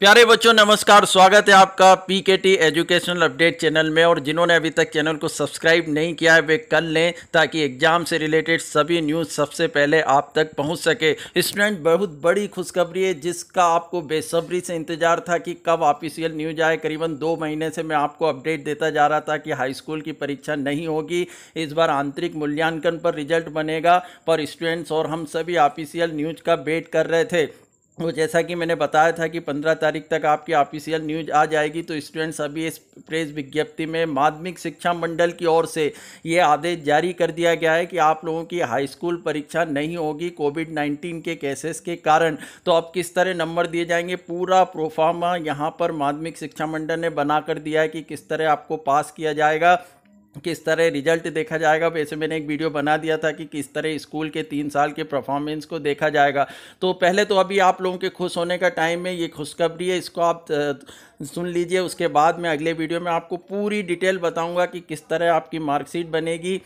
प्यारे बच्चों नमस्कार स्वागत है आपका पी के टी एजुकेशनल अपडेट चैनल में और जिन्होंने अभी तक चैनल को सब्सक्राइब नहीं किया है वे कर लें ताकि एग्जाम से रिलेटेड सभी न्यूज़ सबसे पहले आप तक पहुंच सके स्टूडेंट बहुत बड़ी खुशखबरी है जिसका आपको बेसब्री से इंतजार था कि कब ऑफिशियल न्यूज आए करीबन दो महीने से मैं आपको अपडेट देता जा रहा था कि हाई स्कूल की परीक्षा नहीं होगी इस बार आंतरिक मूल्यांकन पर रिजल्ट बनेगा पर स्टूडेंट्स और हम सभी ऑफिशियल न्यूज का वेट कर रहे थे वो जैसा कि मैंने बताया था कि पंद्रह तारीख तक आपकी ऑफिशियल न्यूज आ जाएगी तो स्टूडेंट्स अभी इस प्रेस विज्ञप्ति में माध्यमिक शिक्षा मंडल की ओर से ये आदेश जारी कर दिया गया है कि आप लोगों की हाई स्कूल परीक्षा नहीं होगी कोविड नाइन्टीन के केसेस के कारण तो अब किस तरह नंबर दिए जाएंगे पूरा प्रोफार्मा यहाँ पर माध्यमिक शिक्षा मंडल ने बना कर दिया है कि किस तरह आपको पास किया जाएगा किस तरह रिजल्ट देखा जाएगा वैसे मैंने एक वीडियो बना दिया था कि किस तरह स्कूल के तीन साल के परफॉर्मेंस को देखा जाएगा तो पहले तो अभी आप लोगों के खुश होने का टाइम है ये खुशखबरी है इसको आप सुन लीजिए उसके बाद मैं अगले वीडियो में आपको पूरी डिटेल बताऊंगा कि किस तरह आपकी मार्कशीट बनेगी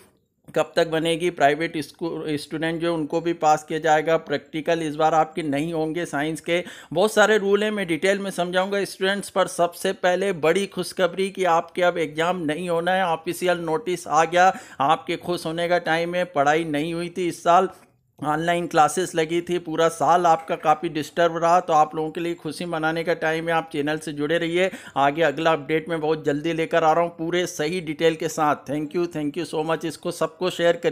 कब तक बनेगी प्राइवेट स्कूल स्टूडेंट जो उनको भी पास किया जाएगा प्रैक्टिकल इस बार आपके नहीं होंगे साइंस के बहुत सारे रूल हैं मैं डिटेल में समझाऊंगा स्टूडेंट्स पर सबसे पहले बड़ी खुशखबरी कि आपके अब एग्ज़ाम नहीं होना है ऑफिशियल नोटिस आ गया आपके खुश होने का टाइम है पढ़ाई नहीं हुई थी इस साल ऑनलाइन क्लासेस लगी थी पूरा साल आपका काफ़ी डिस्टर्ब रहा तो आप लोगों के लिए खुशी मनाने का टाइम है आप चैनल से जुड़े रहिए आगे अगला अपडेट में बहुत जल्दी लेकर आ रहा हूँ पूरे सही डिटेल के साथ thank you thank you so much इसको सबको शेयर करिए